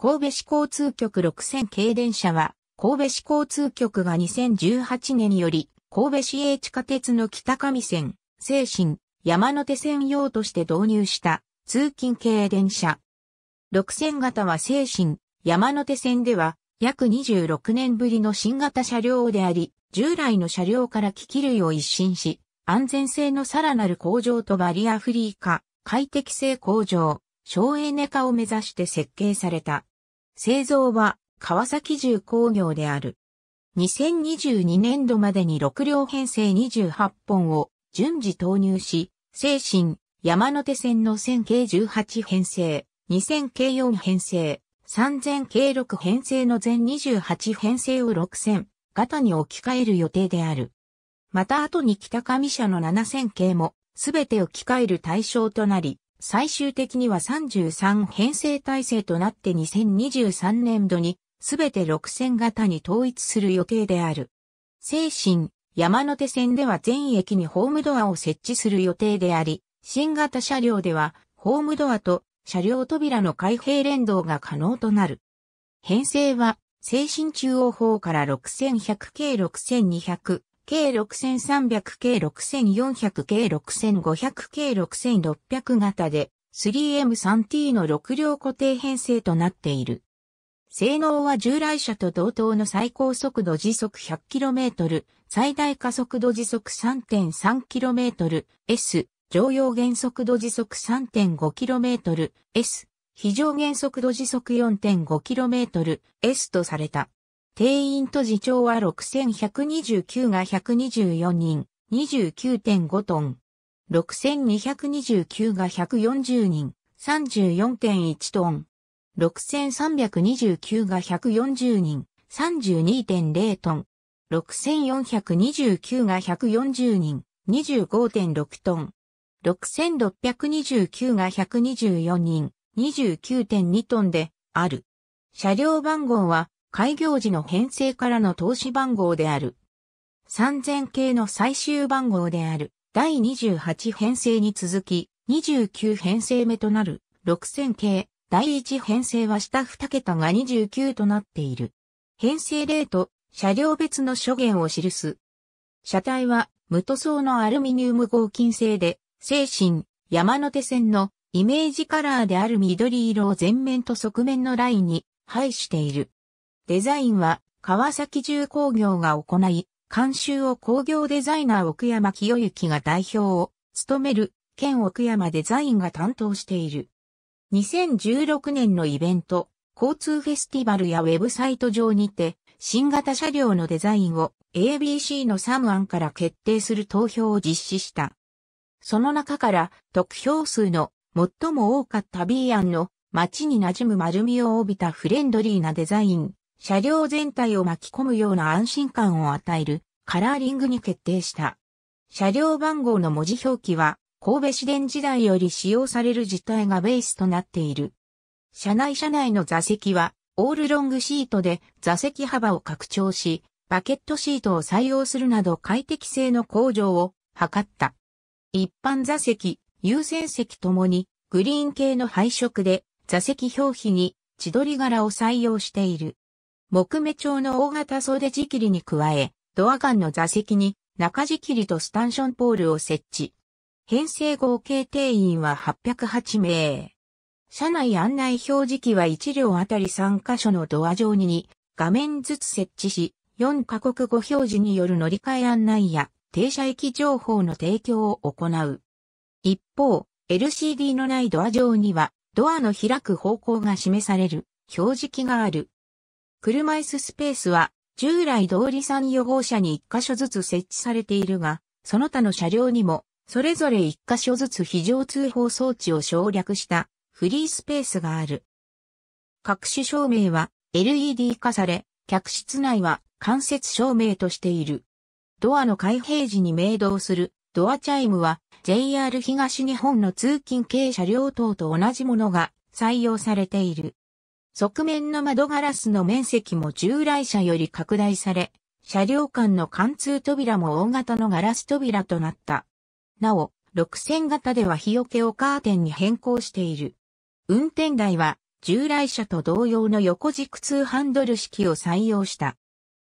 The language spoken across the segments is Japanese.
神戸市交通局6000系電車は、神戸市交通局が2018年により、神戸市営地下鉄の北上線、静新、山手線用として導入した通勤系電車。6000型は静新、山手線では約26年ぶりの新型車両であり、従来の車両から機器類を一新し、安全性のさらなる向上とバリアフリー化、快適性向上、省エネ化を目指して設計された。製造は川崎重工業である。2022年度までに6両編成28本を順次投入し、精神、山手線の1000系18編成、2000系4編成、3000系6編成の全28編成を6000型に置き換える予定である。また後に北上社の7000系もすべて置き換える対象となり、最終的には33編成体制となって2023年度にすべて6線型に統一する予定である。精神、山手線では全駅にホームドアを設置する予定であり、新型車両ではホームドアと車両扉の開閉連動が可能となる。編成は、精神中央方から6100系6200、k 6300 k 6400 k 6500 k 6600型で 3M3T の6両固定編成となっている。性能は従来車と同等の最高速度時速 100km、最大加速度時速 3.3km、S、常用減速度時速 3.5km、S、非常減速度時速 4.5km、S とされた。定員と次長は6129が124人、29.5トン。6229が140人、34.1トン。6329が140人、32.0トン。6429が140人、25.6トン。6629が124人、29.2トンである。車両番号は開業時の編成からの投資番号である。3000系の最終番号である第28編成に続き29編成目となる6000系第1編成は下2桁が29となっている。編成例と車両別の諸言を記す。車体は無塗装のアルミニウム合金製で、精神、山手線のイメージカラーである緑色を前面と側面のラインに配している。デザインは川崎重工業が行い、監修を工業デザイナー奥山清之が代表を務める県奥山デザインが担当している。2016年のイベント、交通フェスティバルやウェブサイト上にて、新型車両のデザインを ABC のサム案から決定する投票を実施した。その中から得票数の最も多かった B 案の街に馴染む丸みを帯びたフレンドリーなデザイン車両全体を巻き込むような安心感を与えるカラーリングに決定した。車両番号の文字表記は神戸市電時代より使用される自体がベースとなっている。車内車内の座席はオールロングシートで座席幅を拡張し、バケットシートを採用するなど快適性の向上を図った。一般座席、優先席ともにグリーン系の配色で座席表皮に千鳥柄を採用している。木目調の大型袖仕切りに加え、ドア間の座席に中仕切りとスタンションポールを設置。編成合計定員は808名。車内案内表示器は1両あたり3カ所のドア上に画面ずつ設置し、4カ国語表示による乗り換え案内や停車駅情報の提供を行う。一方、LCD のないドア上にはドアの開く方向が示される表示器がある。車椅子スペースは、従来通り産予防車に1箇所ずつ設置されているが、その他の車両にも、それぞれ1箇所ずつ非常通報装置を省略したフリースペースがある。各種照明は LED 化され、客室内は間接照明としている。ドアの開閉時に鳴動するドアチャイムは JR 東日本の通勤系車両等と同じものが採用されている。側面の窓ガラスの面積も従来車より拡大され、車両間の貫通扉も大型のガラス扉となった。なお、6000型では日よけをカーテンに変更している。運転台は従来車と同様の横軸通ハンドル式を採用した。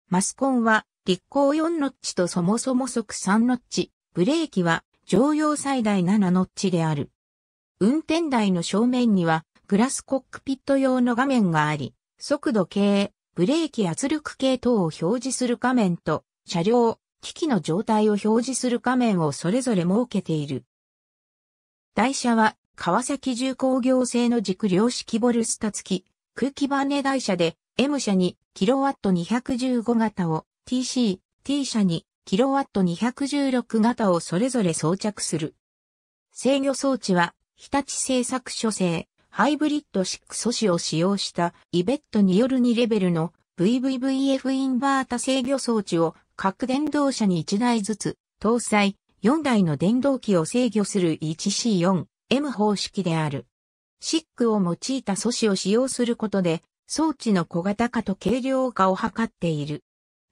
マスコンは立行4ノッチとそもそも即3ノッチ、ブレーキは常用最大7ノッチである。運転台の正面にはグラスコックピット用の画面があり、速度計、ブレーキ圧力計等を表示する画面と、車両、機器の状態を表示する画面をそれぞれ設けている。台車は、川崎重工業製の軸量式ボルスタ付き、空気バネ台車で、M 車に kW215 型を、TC、T 車に kW216 型をそれぞれ装着する。制御装置は、日立製作所製、ハイブリッド6素子を使用したイベットによる2レベルの VVVF インバータ制御装置を各電動車に1台ずつ搭載4台の電動機を制御する 1C4M 方式である。シックを用いた素子を使用することで装置の小型化と軽量化を図っている。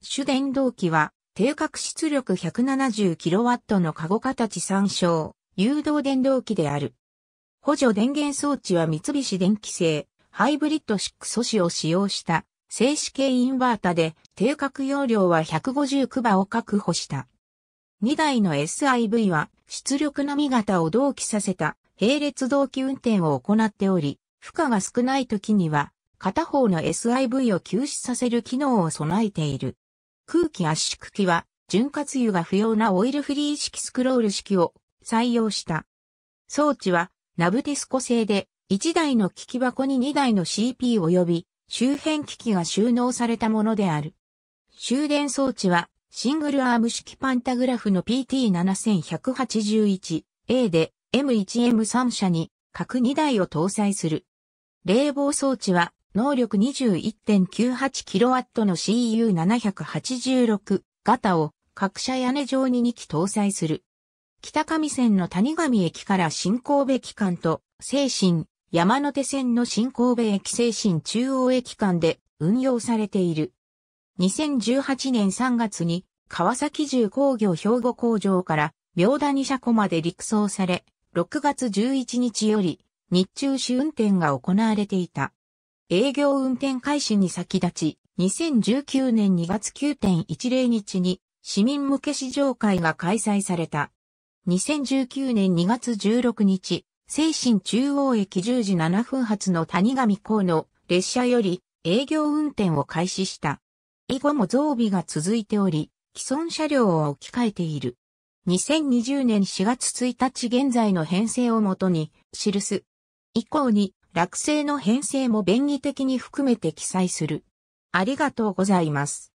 主電動機は定格出力 170kW のカゴ形参照誘導電動機である。補助電源装置は三菱電機製、ハイブリッド6素子を使用した静止系インバータで定格容量は150クバを確保した。2台の SIV は出力波み型を同期させた並列同期運転を行っており、負荷が少ない時には片方の SIV を休止させる機能を備えている。空気圧縮機は潤滑油が不要なオイルフリー式スクロール式を採用した。装置はナブテスコ製で、1台の機器箱に2台の CP 及び周辺機器が収納されたものである。終電装置は、シングルアーム式パンタグラフの PT7181A で M1M3 車に各2台を搭載する。冷房装置は能力 21.98kW の CU786 型を各車屋根上に2機搭載する。北上線の谷上駅から新神戸駅間と、静新、山手線の新神戸駅静新中央駅間で運用されている。2018年3月に、川崎重工業兵庫工場から、明谷車庫まで陸送され、6月11日より、日中市運転が行われていた。営業運転開始に先立ち、2019年2月9.10日に市民向け試乗会が開催された。2019年2月16日、精神中央駅10時7分発の谷上港の列車より営業運転を開始した。以後も増備が続いており、既存車両を置き換えている。2020年4月1日現在の編成をもとに記す。以降に落成の編成も便宜的に含めて記載する。ありがとうございます。